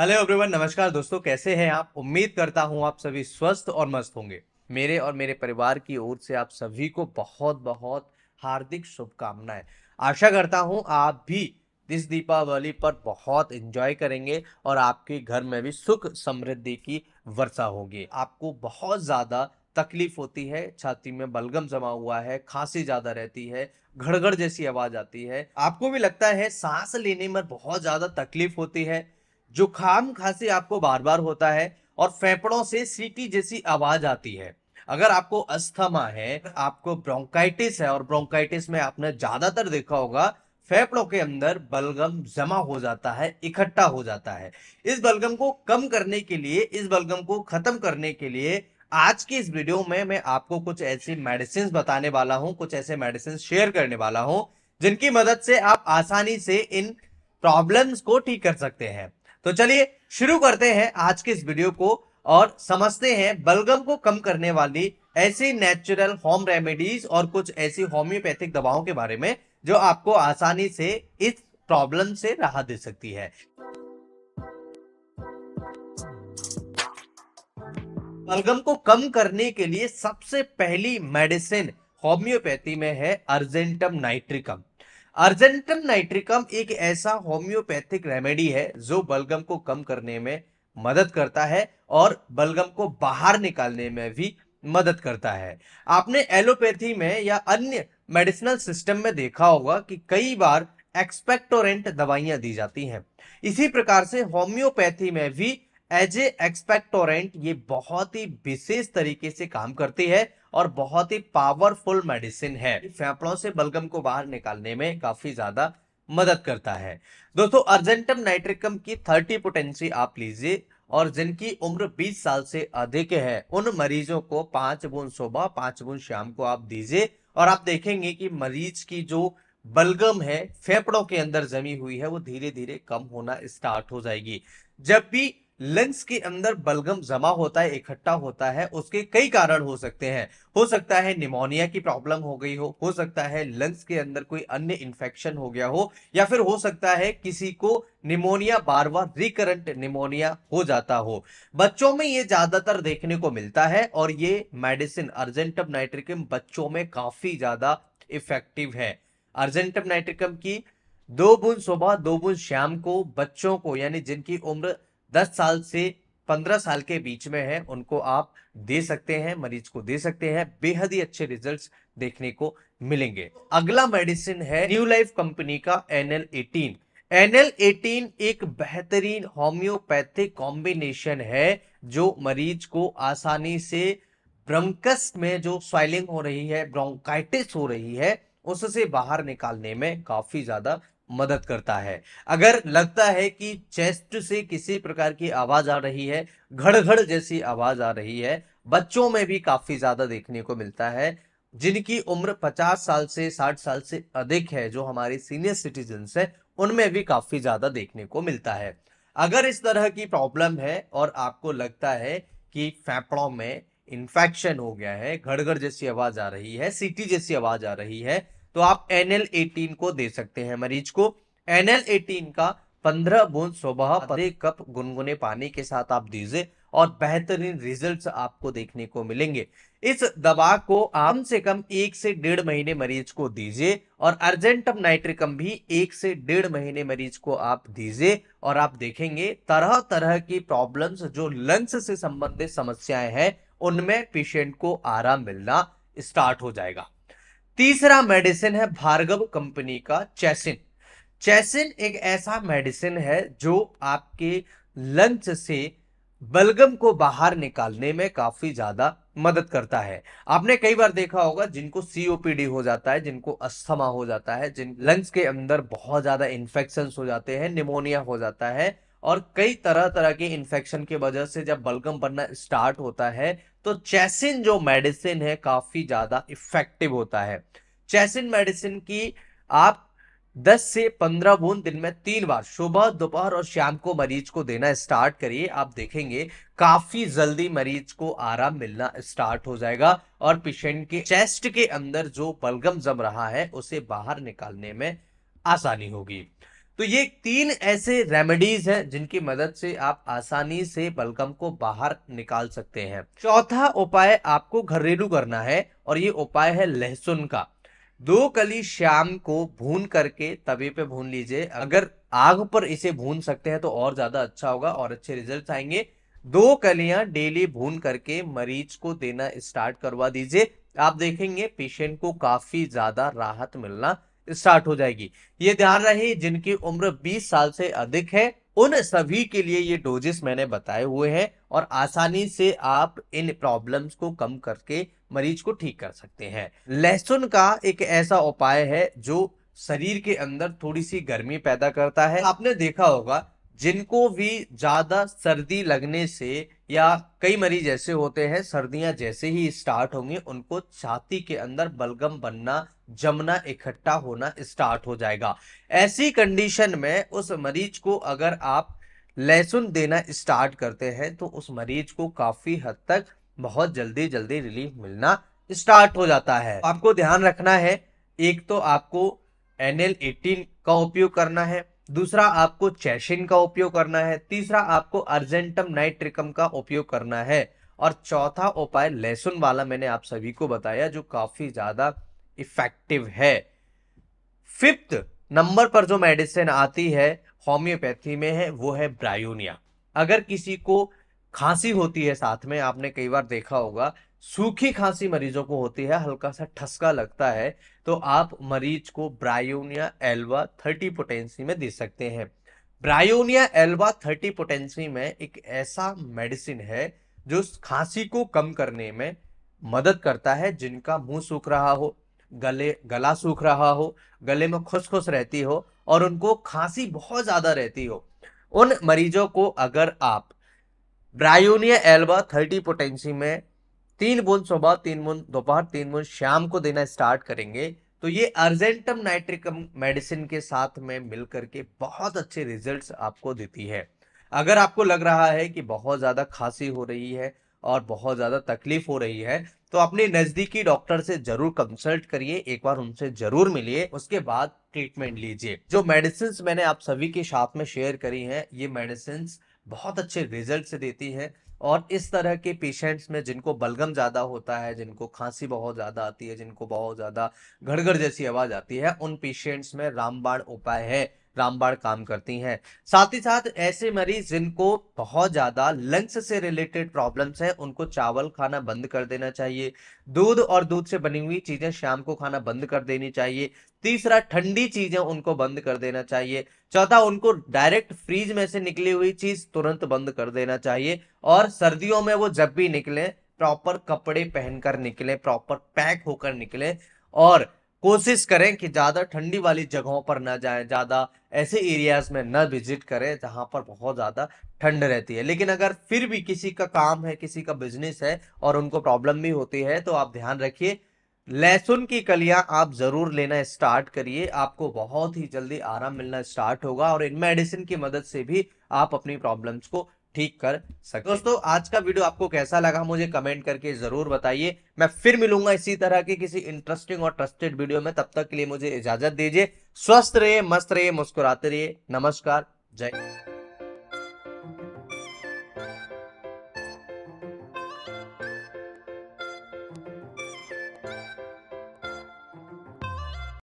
hello everyone नमस्कार दोस्तों कैसे हैं आप उम्मीद करता हूं आप सभी स्वस्थ और मस्त होंगे मेरे और मेरे परिवार की ओर से आप सभी को बहुत बहुत हार्दिक शुभकामनाएं आशा करता हूं आप भी इस दीपावली पर बहुत एंजॉय करेंगे और आपके घर में भी सुख समृद्धि की वर्षा होगी आपको बहुत ज़्यादा तकलीफ होती है छाती में बलगम जमा हुआ है खांसी ज्यादा रहती है घड़घड़ जैसी आवाज आती है आपको भी लगता है सांस लेने में बहुत ज्यादा तकलीफ होती है जुखाम खांसी आपको बार बार होता है और फेफड़ों से सीटी जैसी आवाज आती है अगर आपको अस्थमा है आपको ब्रोंकाइटिस है और ब्रोंकाइटिस में आपने ज्यादातर देखा होगा फेफड़ों के अंदर बलगम जमा हो जाता है इकट्ठा हो जाता है इस बलगम को कम करने के लिए इस बलगम को खत्म करने के लिए आज की इस वीडियो में मैं आपको कुछ ऐसी मेडिसिन बताने वाला हूँ कुछ ऐसे मेडिसिन शेयर करने वाला हूँ जिनकी मदद से आप आसानी से इन प्रॉब्लम्स को ठीक कर सकते हैं तो चलिए शुरू करते हैं आज के इस वीडियो को और समझते हैं बलगम को कम करने वाली ऐसी नेचुरल होम रेमेडीज और कुछ ऐसी होम्योपैथिक दवाओं के बारे में जो आपको आसानी से इस प्रॉब्लम से राहत दे सकती है बलगम को कम करने के लिए सबसे पहली मेडिसिन होम्योपैथी में है अर्जेंटम नाइट्रिकम अर्जेंटम नाइट्रिकम एक ऐसा होम्योपैथिक रेमेडी है जो बलगम को कम करने में मदद करता है और बलगम को बाहर निकालने में भी मदद करता है आपने एलोपैथी में या अन्य मेडिसिनल सिस्टम में देखा होगा कि कई बार एक्सपेक्टोरेंट दवाइयां दी जाती हैं इसी प्रकार से होम्योपैथी में भी एज ए एक्सपेक्टोरेंट ये बहुत ही विशेष तरीके से काम करती है और बहुत ही पावरफुल मेडिसिन है फेफड़ों से बलगम को बाहर निकालने में काफी ज्यादा मदद करता है दोस्तों अर्जेंटम नाइट्रिकम की थर्टी पोटेंसी आप लीजिए और जिनकी उम्र 20 साल से अधिक है उन मरीजों को पांच बूंद सुबह पांच बूंद शाम को आप दीजिए और आप देखेंगे कि मरीज की जो बलगम है फेफड़ों के अंदर जमी हुई है वो धीरे धीरे कम होना स्टार्ट हो जाएगी जब भी लंग्स के अंदर बलगम जमा होता है इकट्ठा होता है उसके कई कारण हो सकते हैं हो सकता है निमोनिया की प्रॉब्लम हो गई हो हो सकता है लंग्स के अंदर कोई अन्य इन्फेक्शन हो गया हो या फिर हो सकता है किसी को निमोनिया बार बार रिकरेंट निमोनिया हो जाता हो बच्चों में ये ज्यादातर देखने को मिलता है और ये मेडिसिन अर्जेंटम नाइट्रिकम बच्चों में काफी ज्यादा इफेक्टिव है अर्जेंटम नाइट्रिकम की दो बुन सुबह दो बुन शाम को बच्चों को यानी जिनकी उम्र दस साल से पंद्रह साल के बीच में है उनको आप दे सकते हैं मरीज को दे सकते हैं बेहद ही अच्छे रिजल्ट्स देखने को मिलेंगे अगला मेडिसिन है न्यू लाइफ कंपनी का एनएल एटीन एनएल एटीन एक बेहतरीन होम्योपैथिक कॉम्बिनेशन है जो मरीज को आसानी से ब्रंकस में जो स्वाइलिंग हो रही है ब्रोंकाइटिस हो रही है उससे बाहर निकालने में काफी ज्यादा मदद करता है अगर लगता है कि चेस्ट से किसी प्रकार की आवाज आ रही है घड़घड़ जैसी आवाज आ रही है बच्चों में भी काफी ज्यादा देखने को मिलता है जिनकी उम्र 50 साल से 60 साल से अधिक है जो हमारे सीनियर सिटीजन है उनमें भी काफी ज्यादा देखने को मिलता है अगर इस तरह की प्रॉब्लम है और आपको लगता है कि फेफड़ों में इन्फेक्शन हो गया है घड़घड़ जैसी आवाज आ रही है सीटी जैसी आवाज आ रही है तो आप एन एल एटीन को दे सकते हैं मरीज को एन एल एटीन का पंद्रह बूंद सुबह पदे कप गुनगुने पानी के साथ आप दीजिए और बेहतरीन रिजल्ट्स आपको देखने को मिलेंगे इस दवा को कम से कम एक से डेढ़ महीने मरीज को दीजिए और अर्जेंटम नाइट्रिकम भी एक से डेढ़ महीने मरीज को आप दीजिए और आप देखेंगे तरह तरह की प्रॉब्लम्स जो लंग्स से संबंधित समस्याएं हैं उनमें पेशेंट को आराम मिलना स्टार्ट हो जाएगा तीसरा मेडिसिन है भार्गव कंपनी का चैसिन चैसिन एक ऐसा मेडिसिन है जो आपके लंच से बलगम को बाहर निकालने में काफी ज्यादा मदद करता है आपने कई बार देखा होगा जिनको सीओपीडी हो जाता है जिनको अस्थमा हो जाता है जिन लंग्स के अंदर बहुत ज्यादा इन्फेक्शन हो जाते हैं निमोनिया हो जाता है और कई तरह तरह के इन्फेक्शन के वजह से जब बलगम बनना स्टार्ट होता है तो चैसिन जो मेडिसिन है काफी ज्यादा इफेक्टिव होता है चैसिन मेडिसिन की आप 10 से 15 बूंद दिन में तीन बार सुबह दोपहर और शाम को मरीज को देना स्टार्ट करिए आप देखेंगे काफी जल्दी मरीज को आराम मिलना स्टार्ट हो जाएगा और पेशेंट के चेस्ट के अंदर जो बलगम जम रहा है उसे बाहर निकालने में आसानी होगी तो ये तीन ऐसे रेमेडीज हैं जिनकी मदद से आप आसानी से बलगम को बाहर निकाल सकते हैं चौथा उपाय आपको घरेलू करना है और ये उपाय है लहसुन का दो कली शाम को भून करके तवे पे भून लीजिए अगर आग पर इसे भून सकते हैं तो और ज्यादा अच्छा होगा और अच्छे रिजल्ट आएंगे दो कलियां डेली भून करके मरीज को देना स्टार्ट करवा दीजिए आप देखेंगे पेशेंट को काफी ज्यादा राहत मिलना स्टार्ट हो जाएगी ये ध्यान रहे जिनकी उम्र 20 साल से अधिक है उन सभी के लिए ये डोजेस मैंने बताए हुए हैं और आसानी से आप इन प्रॉब्लम्स को कम करके मरीज को ठीक कर सकते हैं लहसुन का एक ऐसा उपाय है जो शरीर के अंदर थोड़ी सी गर्मी पैदा करता है आपने देखा होगा जिनको भी ज्यादा सर्दी लगने से या कई मरीज ऐसे होते हैं सर्दियां जैसे ही स्टार्ट होंगी उनको छाती के अंदर बलगम बनना जमना इकट्ठा होना स्टार्ट हो जाएगा ऐसी कंडीशन में उस मरीज को अगर आप लहसुन देना स्टार्ट करते हैं तो उस मरीज को काफी हद तक बहुत जल्दी जल्दी रिलीफ मिलना स्टार्ट हो जाता है आपको ध्यान रखना है एक तो आपको एन एटीन का उपयोग करना है दूसरा आपको चैशिन का उपयोग करना है तीसरा आपको अर्जेंटम नाइट्रिकम का उपयोग करना है और चौथा उपाय लहसुन वाला मैंने आप सभी को बताया जो काफी ज्यादा इफेक्टिव है फिफ्थ नंबर पर जो मेडिसिन आती है होम्योपैथी में है वो है ब्रायोनिया अगर किसी को खांसी होती है साथ में आपने कई बार देखा होगा सूखी खांसी मरीजों को होती है हल्का सा ठसका लगता है तो आप मरीज को ब्रायोनिया एल्वा थर्टी पोटेंसी में दे सकते हैं ब्रायोनिया एल्वा थर्टी पोटेंसी में एक ऐसा मेडिसिन है जो खांसी को कम करने में मदद करता है जिनका मुंह सूख रहा हो गले गला सूख रहा हो गले में खुश खुश रहती हो और उनको खांसी बहुत ज्यादा रहती हो उन मरीजों को अगर आप ब्रायोनिया एल्वा थर्टी पोटेंसी में तीन बूंद सुबह तीन बूंद दोपहर तीन बूंद शाम को देना स्टार्ट करेंगे तो ये अर्जेंटम नाइट्रिकम मेडिसिन के साथ में मिलकर के बहुत अच्छे रिजल्ट्स आपको देती है अगर आपको लग रहा है कि बहुत ज़्यादा खांसी हो रही है और बहुत ज़्यादा तकलीफ हो रही है तो अपने नज़दीकी डॉक्टर से जरूर कंसल्ट करिए एक बार उनसे जरूर मिलिए उसके बाद ट्रीटमेंट लीजिए जो मेडिसिन मैंने आप सभी के साथ में शेयर करी हैं ये मेडिसिन बहुत अच्छे रिजल्ट देती है और इस तरह के पेशेंट्स में जिनको बलगम ज़्यादा होता है जिनको खांसी बहुत ज़्यादा आती है जिनको बहुत ज़्यादा घड़घड़ जैसी आवाज़ आती है उन पेशेंट्स में रामबाण उपाय है रामबाण काम करती हैं साथ ही साथ ऐसे मरीज जिनको बहुत ज़्यादा लंग्स से रिलेटेड प्रॉब्लम्स है उनको चावल खाना बंद कर देना चाहिए दूध और दूध से बनी हुई चीज़ें शाम को खाना बंद कर देनी चाहिए तीसरा ठंडी चीजें उनको बंद कर देना चाहिए चौथा उनको डायरेक्ट फ्रीज में से निकली हुई चीज तुरंत बंद कर देना चाहिए और सर्दियों में वो जब भी निकले प्रॉपर कपड़े पहनकर निकले प्रॉपर पैक होकर निकले और कोशिश करें कि ज़्यादा ठंडी वाली जगहों पर ना जाएं ज़्यादा ऐसे एरियाज में ना विजिट करें जहां पर बहुत ज़्यादा ठंड रहती है लेकिन अगर फिर भी किसी का काम है किसी का बिजनेस है और उनको प्रॉब्लम भी होती है तो आप ध्यान रखिए लहसुन की कलियां आप जरूर लेना स्टार्ट करिए आपको बहुत ही जल्दी आराम मिलना स्टार्ट होगा और इन मेडिसिन की मदद से भी आप अपनी प्रॉब्लम्स को ठीक कर सकते दोस्तों आज का वीडियो आपको कैसा लगा मुझे कमेंट करके जरूर बताइए मैं फिर मिलूंगा इसी तरह के किसी इंटरेस्टिंग और ट्रस्टेड वीडियो में तब तक के लिए मुझे इजाजत दीजिए स्वस्थ रहिए मस्त रहिए मुस्कुराते रहिए नमस्कार जय